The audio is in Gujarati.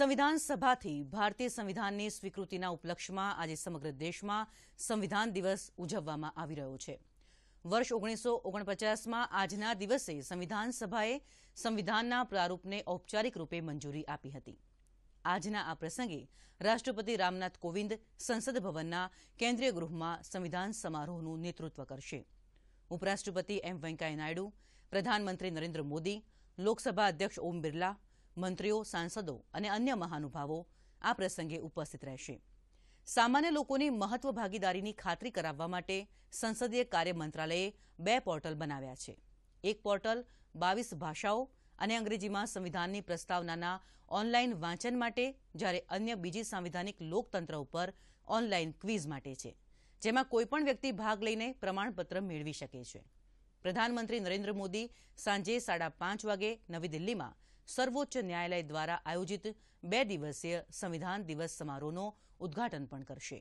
સંવિધાન સભાથી ભારતીય સંવિધાનની સ્વીકૃતિના ઉપલક્ષ્યમાં આજે સમગ્ર દેશમાં સંવિધાન દિવસ ઉજવવામાં આવી રહ્યો છે વર્ષ ઓગણીસો ઓગણપચાસમાં આજના દિવસે સંવિધાન સભાએ સંવિધાનના પ્રારૂપને ઔપચારિક રૂપે મંજૂરી આપી હતી આજના આ પ્રસંગે રાષ્ટ્રપતિ રામનાથ કોવિંદ સંસદ ભવનના કેન્દ્રીય ગૃહમાં સંવિધાન સમારોહનું નેતૃત્વ કરશે ઉપરાષ્ટ્રપતિ એમ વેંકૈયા નાયડુ પ્રધાનમંત્રી નરેન્દ્ર મોદી લોકસભા અધ્યક્ષ ઓમ બિરલા મંત્રીઓ સાંસદો અને અન્ય મહાનુભાવો આ પ્રસંગે ઉપસ્થિત રહેશે સામાન્ય લોકોની મહત્વ ભાગીદારીની ખાતરી કરાવવા માટે સંસદીય કાર્ય મંત્રાલયે બે પોર્ટલ બનાવ્યા છે એક પોર્ટલ બાવીસ ભાષાઓ અને અંગ્રેજીમાં સંવિધાનની પ્રસ્તાવનાના ઓનલાઈન વાંચન માટે જ્યારે અન્ય બીજી સાંવિધાનિક લોકતંત્ર ઉપર ઓનલાઈન ક્વિઝ માટે છે જેમાં કોઈપણ વ્યક્તિ ભાગ લઈને પ્રમાણપત્ર મેળવી શકે છે પ્રધાનમંત્રી નરેન્દ્ર મોદી સાંજે સાડા પાંચ વાગે નવી દિલ્હીમાં સર્વોચ્ચ ન્યાયાલય દ્વારા આયોજિત બે દિવસીય સંવિધાન દિવસ સમારોહનો ઉદઘાટન પણ કરશે